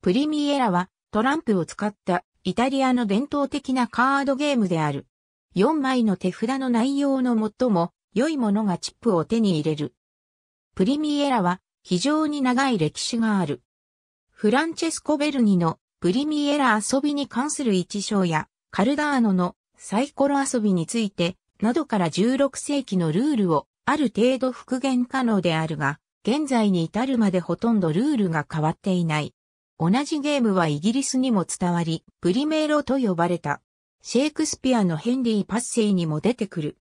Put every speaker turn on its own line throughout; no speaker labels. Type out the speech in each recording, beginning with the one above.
プリミエラはトランプを使ったイタリアの伝統的なカードゲームである。4枚の手札の内容の最も良いものがチップを手に入れる。プリミエラは非常に長い歴史がある。フランチェスコ・ベルニのプリミエラ遊びに関する一章やカルダーノのサイコロ遊びについてなどから16世紀のルールをある程度復元可能であるが、現在に至るまでほとんどルールが変わっていない。同じゲームはイギリスにも伝わり、プリメーロと呼ばれた。シェイクスピアのヘンリー・パッセイにも出てくる。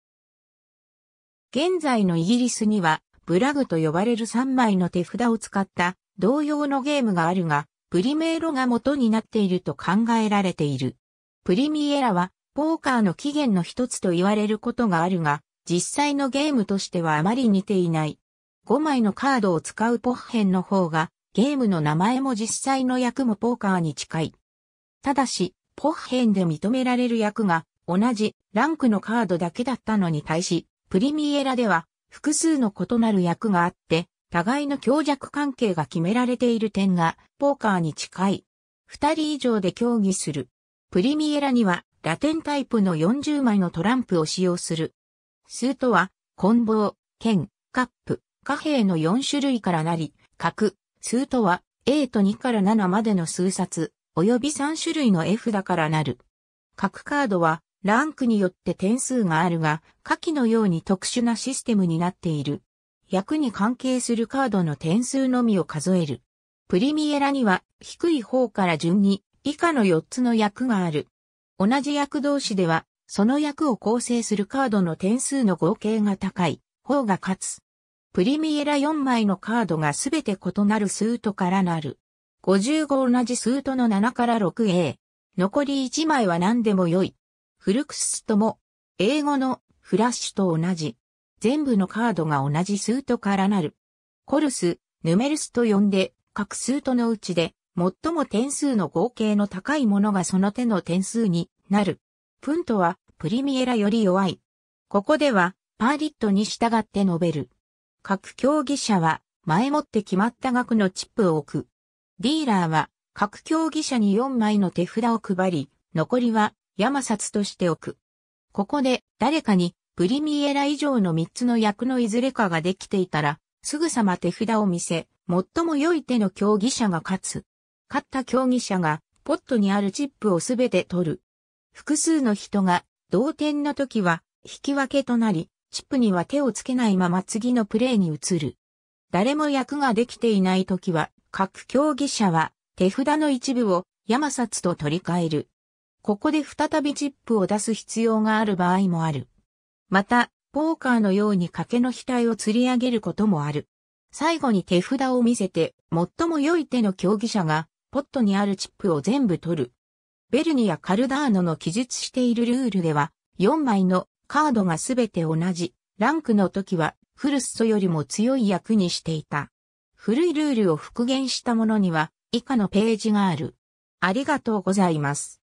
現在のイギリスには、ブラグと呼ばれる3枚の手札を使った同様のゲームがあるが、プリメーロが元になっていると考えられている。プリミエラは、ポーカーの起源の一つと言われることがあるが、実際のゲームとしてはあまり似ていない。5枚のカードを使うポッヘンの方がゲームの名前も実際の役もポーカーに近い。ただし、ポッヘンで認められる役が同じランクのカードだけだったのに対し、プリミエラでは複数の異なる役があって、互いの強弱関係が決められている点がポーカーに近い。二人以上で協議する。プリミエラにはラテンタイプの40枚のトランプを使用する。スートは、棍棒、剣、カップ、貨幣の4種類からなり、角、数とは、A と2から7までの数冊、及び3種類の絵札からなる。各カードは、ランクによって点数があるが、下記のように特殊なシステムになっている。役に関係するカードの点数のみを数える。プリミエラには、低い方から順に、以下の4つの役がある。同じ役同士では、その役を構成するカードの点数の合計が高い方が勝つ。プリミエラ4枚のカードがすべて異なるスートからなる。55同じスートの7から 6A。残り1枚は何でも良い。フルクスとも、英語のフラッシュと同じ。全部のカードが同じスートからなる。コルス、ヌメルスと呼んで、各スートのうちで、最も点数の合計の高いものがその手の点数になる。プントは、プリミエラより弱い。ここでは、パーリットに従って述べる。各競技者は前もって決まった額のチップを置く。ディーラーは各競技者に4枚の手札を配り、残りは山札としておく。ここで誰かにプリミエラ以上の3つの役のいずれかができていたら、すぐさま手札を見せ、最も良い手の競技者が勝つ。勝った競技者がポットにあるチップをすべて取る。複数の人が同点の時は引き分けとなり、チップには手をつけないまま次のプレーに移る。誰も役ができていない時は、各競技者は手札の一部を山札と取り替える。ここで再びチップを出す必要がある場合もある。また、ポーカーのように賭けの額を釣り上げることもある。最後に手札を見せて、最も良い手の競技者が、ポットにあるチップを全部取る。ベルニやカルダーノの記述しているルールでは、4枚のカードがすべて同じ、ランクの時は、フルストよりも強い役にしていた。古いルールを復元したものには、以下のページがある。ありがとうございます。